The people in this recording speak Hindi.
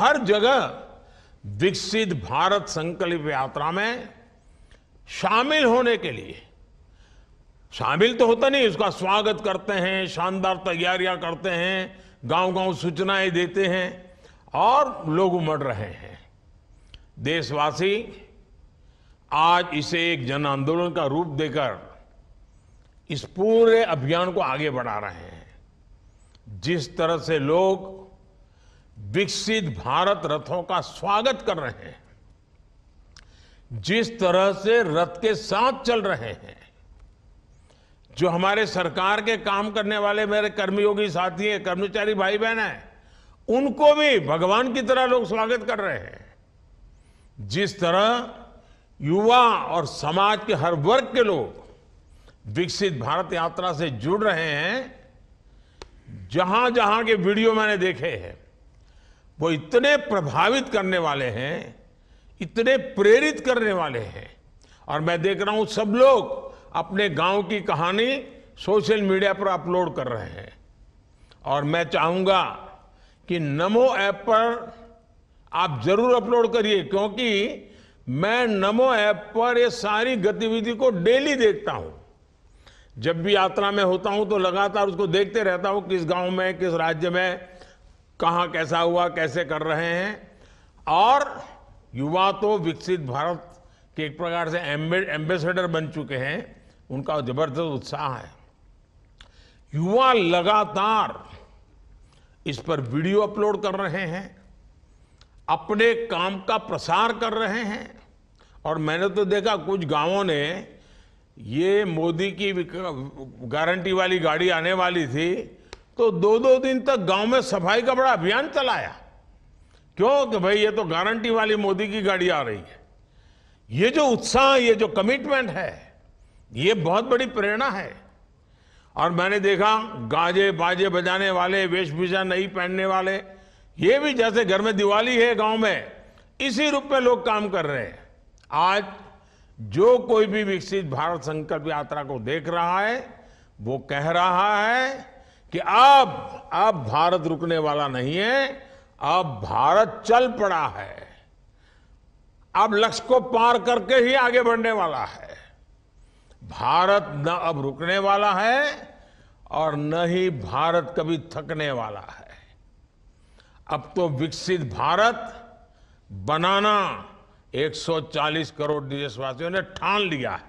हर जगह विकसित भारत संकल्प यात्रा में शामिल होने के लिए शामिल तो होता नहीं उसका स्वागत करते हैं शानदार तैयारियां करते हैं गांव गांव सूचनाएं देते हैं और लोग उमड़ रहे हैं देशवासी आज इसे एक जन आंदोलन का रूप देकर इस पूरे अभियान को आगे बढ़ा रहे हैं जिस तरह से लोग विकसित भारत रथों का स्वागत कर रहे हैं जिस तरह से रथ के साथ चल रहे हैं जो हमारे सरकार के काम करने वाले मेरे कर्मयोगी साथी हैं कर्मचारी भाई बहन हैं उनको भी भगवान की तरह लोग स्वागत कर रहे हैं जिस तरह युवा और समाज के हर वर्ग के लोग विकसित भारत यात्रा से जुड़ रहे हैं जहां जहां के वीडियो मैंने देखे हैं वो इतने प्रभावित करने वाले हैं इतने प्रेरित करने वाले हैं और मैं देख रहा हूं सब लोग अपने गांव की कहानी सोशल मीडिया पर अपलोड कर रहे हैं और मैं चाहूंगा कि नमो ऐप पर आप जरूर अपलोड करिए क्योंकि मैं नमो ऐप पर ये सारी गतिविधि को डेली देखता हूं जब भी यात्रा में होता हूं तो लगातार उसको देखते रहता हूं किस गांव में किस राज्य में कहाँ कैसा हुआ कैसे कर रहे हैं और युवा तो विकसित भारत के एक प्रकार से एम्बेसडर बन चुके हैं उनका जबरदस्त उत्साह है युवा लगातार इस पर वीडियो अपलोड कर रहे हैं अपने काम का प्रसार कर रहे हैं और मैंने तो देखा कुछ गांवों ने ये मोदी की गारंटी वाली गाड़ी आने वाली थी तो दो दो दिन तक गांव में सफाई का बड़ा अभियान चलाया क्यों कि भाई ये तो गारंटी वाली मोदी की गाड़ी आ रही है ये जो उत्साह ये जो कमिटमेंट है ये बहुत बड़ी प्रेरणा है और मैंने देखा गाजे बाजे बजाने वाले वेशभूषा नहीं पहनने वाले ये भी जैसे घर में दिवाली है गांव में इसी रूप में लोग काम कर रहे हैं आज जो कोई भी विकसित भारत संकल्प यात्रा को देख रहा है वो कह रहा है कि अब अब भारत रुकने वाला नहीं है अब भारत चल पड़ा है अब लक्ष्य को पार करके ही आगे बढ़ने वाला है भारत न अब रुकने वाला है और न ही भारत कभी थकने वाला है अब तो विकसित भारत बनाना 140 करोड़ देशवासियों ने ठान लिया है